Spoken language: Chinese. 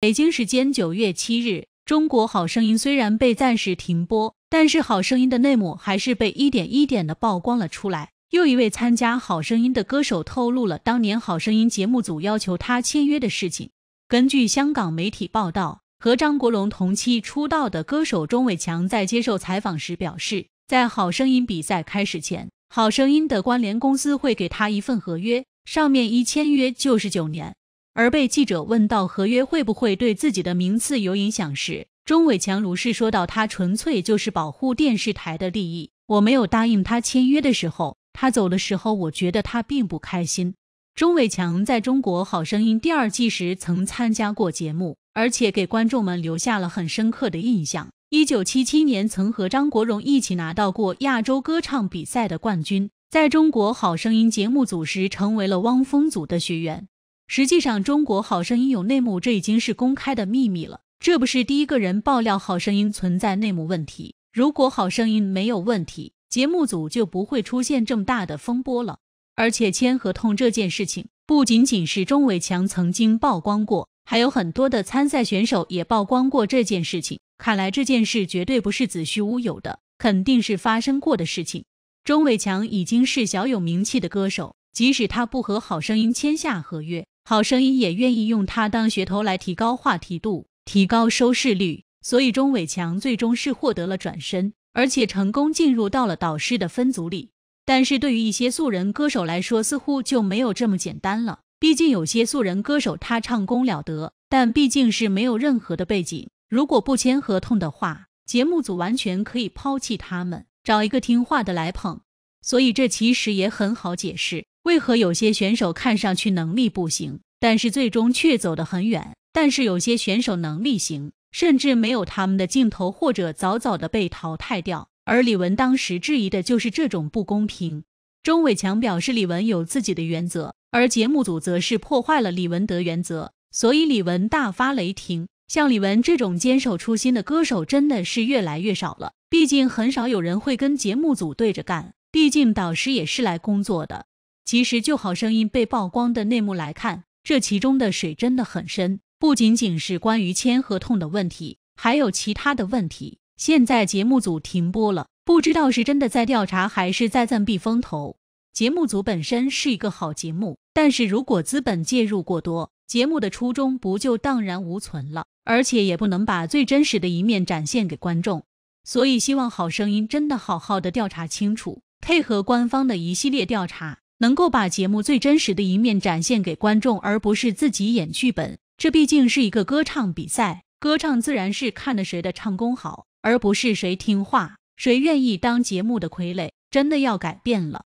北京时间九月七日，中国好声音虽然被暂时停播，但是好声音的内幕还是被一点一点的曝光了出来。又一位参加好声音的歌手透露了当年好声音节目组要求他签约的事情。根据香港媒体报道，和张国荣同期出道的歌手钟伟强在接受采访时表示，在好声音比赛开始前，好声音的关联公司会给他一份合约，上面一签约就是九年。而被记者问到合约会不会对自己的名次有影响时，钟伟强如是说到：“他纯粹就是保护电视台的利益。我没有答应他签约的时候，他走的时候，我觉得他并不开心。”钟伟强在中国好声音第二季时曾参加过节目，而且给观众们留下了很深刻的印象。一九七七年曾和张国荣一起拿到过亚洲歌唱比赛的冠军。在中国好声音节目组时，成为了汪峰组的学员。实际上，中国好声音有内幕，这已经是公开的秘密了。这不是第一个人爆料好声音存在内幕问题。如果好声音没有问题，节目组就不会出现这么大的风波了。而且签合同这件事情，不仅仅是钟伟强曾经曝光过，还有很多的参赛选手也曝光过这件事情。看来这件事绝对不是子虚乌有的，肯定是发生过的事情。钟伟强已经是小有名气的歌手，即使他不和好声音签下合约。好声音也愿意用他当噱头来提高话题度，提高收视率，所以钟伟强最终是获得了转身，而且成功进入到了导师的分组里。但是对于一些素人歌手来说，似乎就没有这么简单了。毕竟有些素人歌手他唱功了得，但毕竟是没有任何的背景，如果不签合同的话，节目组完全可以抛弃他们，找一个听话的来捧。所以这其实也很好解释。为何有些选手看上去能力不行，但是最终却走得很远？但是有些选手能力行，甚至没有他们的镜头，或者早早的被淘汰掉。而李玟当时质疑的就是这种不公平。钟伟强表示，李玟有自己的原则，而节目组则是破坏了李文的原则，所以李玟大发雷霆。像李玟这种坚守初心的歌手真的是越来越少了，毕竟很少有人会跟节目组对着干，毕竟导师也是来工作的。其实，就好声音被曝光的内幕来看，这其中的水真的很深，不仅仅是关于签合同的问题，还有其他的问题。现在节目组停播了，不知道是真的在调查，还是在暂避风头。节目组本身是一个好节目，但是如果资本介入过多，节目的初衷不就荡然无存了？而且也不能把最真实的一面展现给观众。所以，希望好声音真的好好的调查清楚，配合官方的一系列调查。能够把节目最真实的一面展现给观众，而不是自己演剧本。这毕竟是一个歌唱比赛，歌唱自然是看的谁的唱功好，而不是谁听话、谁愿意当节目的傀儡。真的要改变了。